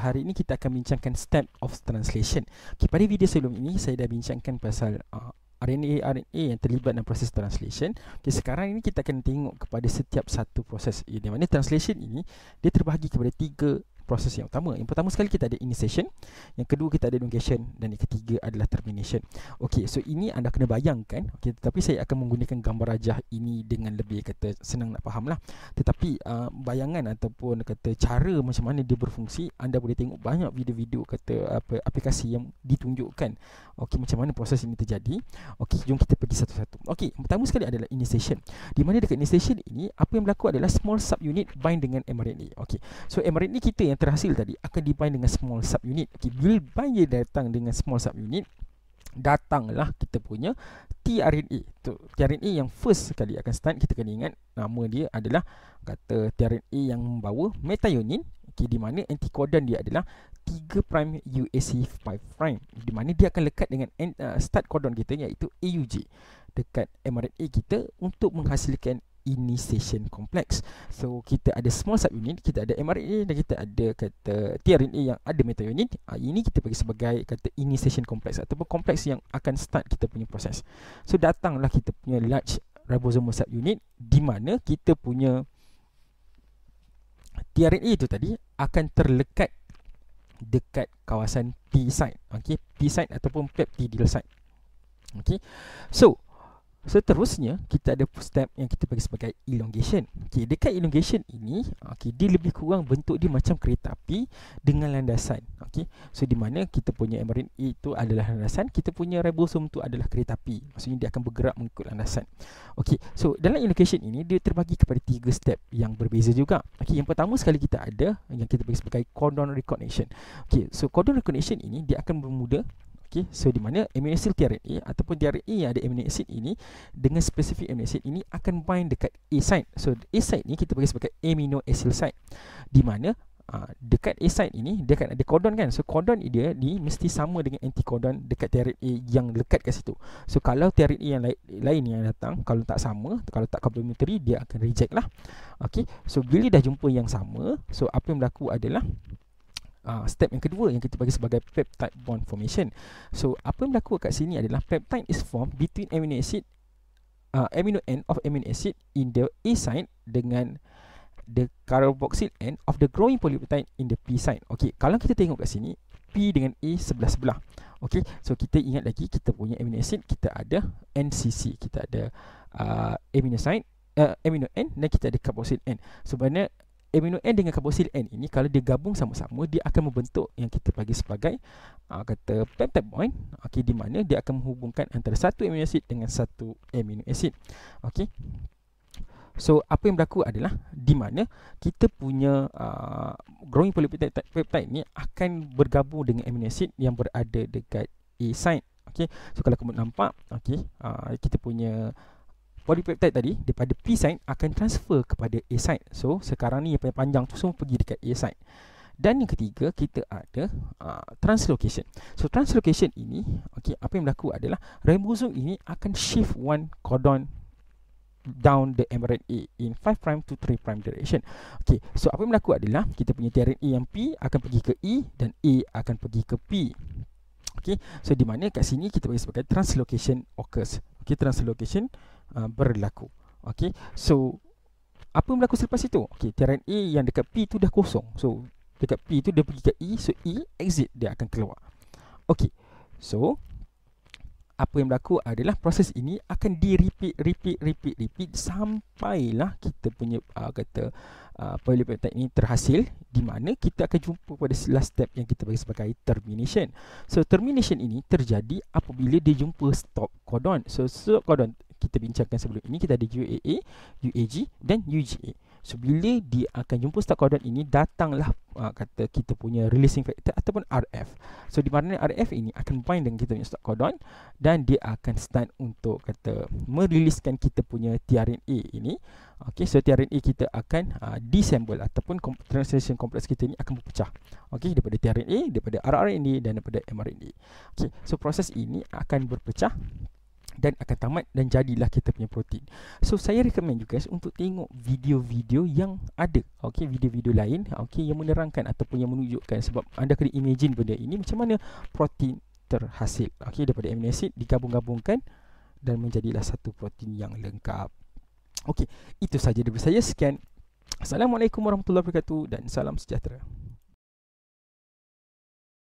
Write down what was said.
hari ini kita akan bincangkan step of translation. Okay, pada video sebelum ini saya dah bincangkan pasal uh, RNA RNA yang terlibat dalam proses translation. Okey sekarang ini kita akan tengok kepada setiap satu proses ini. Mana translation ini dia terbahagi kepada tiga proses yang utama. Yang pertama sekali kita ada initiation, yang kedua kita ada duration dan yang ketiga adalah termination. Okey, so ini anda kena bayangkan. Okey, tetapi saya akan menggunakan gambar rajah ini dengan lebih kata senang nak fahamlah. Tetapi uh, bayangan ataupun kata cara macam mana dia berfungsi, anda boleh tengok banyak video-video kata apa aplikasi yang ditunjukkan. Okey, macam mana proses ini terjadi? Okey, jom kita pergi satu-satu. Okey, pertama sekali adalah initiation. Di mana dekat initiation ini apa yang berlaku adalah small subunit bind dengan mRNA. Okey. So mRNA kita yang terhasil tadi akan dibind dengan small subunit. Okey, bila bind dia datang dengan small subunit, datanglah kita punya tRNA. Tu tRNA yang first sekali akan start kita kena ingat nama dia adalah kata tRNA yang membawa metionin okay, di mana antikodan dia adalah 3 prime UAC 5 prime di mana dia akan lekat dengan uh, start kodon kita iaitu AUG dekat mRNA kita untuk menghasilkan ini initiation kompleks. So kita ada small subunit, kita ada mRNA dan kita ada kata tRNA yang ada meta unit. Ha, ini kita bagi sebagai kata ini initiation kompleks ataupun kompleks yang akan start kita punya proses. So datanglah kita punya large ribosomal subunit di mana kita punya tRNA itu tadi akan terlekat dekat kawasan P site. Okey, P site ataupun peptidyl site. Okey. So, Seterusnya, kita ada step yang kita bagi sebagai elongation. Okey, dekat elongation ini, okey, dia lebih kurang bentuk dia macam kereta api dengan landasan. Okey. So di mana kita punya mRNA itu adalah landasan, kita punya ribosom itu adalah kereta api. Maksudnya dia akan bergerak mengikut landasan. Okey. So dalam elongation ini dia terbagi kepada tiga step yang berbeza juga. Okey, yang pertama sekali kita ada yang kita bagi sebagai codon recognition. Okey, so codon recognition ini dia akan bermula Okey, so di mana amino acid tRNA ataupun tRNA e yang ada amino acid ini dengan spesifik amino acid ini akan bind dekat A site. So A site ni kita panggil sebagai amino acid site. Di mana uh, dekat A side ini dia akan ada codon kan. So kodon dia ni mesti sama dengan antikodon dekat tRNA yang lekat kat situ. So kalau tRNA yang lai- lain yang datang kalau tak sama, kalau tak complementary dia akan reject lah. Okey, so bila dah jumpa yang sama, so apa yang berlaku adalah uh, step yang kedua yang kita bagi sebagai peptide bond formation. So apa yang berlaku kat sini adalah peptide is formed between amino acid uh, amino end of amino acid in the A side dengan the carboxyl end of the growing polypeptide in the P side. Okey, kalau kita tengok kat sini P dengan A sebelah sebelah. Okey, so kita ingat lagi kita punya amino acid kita ada NCC, kita ada uh, amino side uh, amino end dan kita ada carboxyl end. Sebenarnya so, amino N dengan karbosil N ini kalau dia gabung sama-sama dia akan membentuk yang kita panggil sebagai uh, kata peptide bond okey di mana dia akan menghubungkan antara satu amino acid dengan satu amino acid okey so apa yang berlaku adalah di mana kita punya uh, growing polypeptide peptide ni akan bergabung dengan amino acid yang berada dekat A side. okey so kalau kamu nampak okey uh, kita punya polypeptide tadi daripada P site akan transfer kepada A site. So sekarang ni yang paling panjang tu semua pergi dekat A site. Dan yang ketiga kita ada uh, translocation. So translocation ini okey apa yang berlaku adalah ribosom ini akan shift one codon down the mRNA in 5 prime to 3 prime direction. Okey, so apa yang berlaku adalah kita punya tRNA yang P akan pergi ke E dan E akan pergi ke P. Okey, so di mana kat sini kita bagi sebagai translocation occurs. Okey, translocation Uh, berlaku. Okey. So apa berlaku selepas itu? Okey, tiaran A yang dekat P tu dah kosong. So dekat P tu dia pergi ke E, so E exit dia akan keluar. Okey. So apa yang berlaku adalah proses ini akan di repeat repeat repeat repeat sampailah kita punya uh, kata uh, polypeptide ini terhasil di mana kita akan jumpa pada last step yang kita bagi sebagai termination. So termination ini terjadi apabila dia jumpa stop codon. So stop codon kita bincangkan sebelum ini kita ada UAA, UAG dan UGA. So bila dia akan jumpa start koordinat ini datanglah uh, kata kita punya releasing factor ataupun RF. So di mana RF ini akan bind dengan kita punya start koordinat dan dia akan start untuk kata meriliskan kita punya tRNA ini. Okey, so tRNA kita akan uh, disassemble ataupun kom- translation kompleks kita ini akan berpecah. Okey, daripada tRNA, daripada rRNA dan daripada mRNA. Okey, so proses ini akan berpecah dan akan tamat dan jadilah kita punya protein. So saya recommend you guys untuk tengok video-video yang ada. Okey, video-video lain okey yang menerangkan ataupun yang menunjukkan sebab anda kena imagine benda ini macam mana protein terhasil. Okey, daripada amino acid digabung-gabungkan dan menjadilah satu protein yang lengkap. Okey, itu saja daripada saya. Sekian. Assalamualaikum warahmatullahi wabarakatuh dan salam sejahtera.